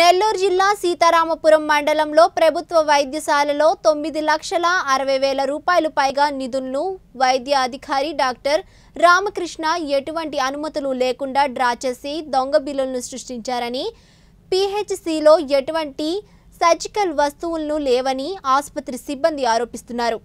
నెల్లూరు జిల్లా సీతారామపురం మండలంలో ప్రభుత్వ వైద్యశాలలో తొమ్మిది లక్షల అరవై వేల రూపాయలు పైగా నిధులను వైద్య అధికారి డాక్టర్ రామకృష్ణ ఎటువంటి అనుమతులు లేకుండా డ్రా చేసి దొంగ బిల్లులను సృష్టించారని పీహెచ్సిలో ఎటువంటి సర్జికల్ వస్తువులను లేవని ఆసుపత్రి సిబ్బంది ఆరోపిస్తున్నారు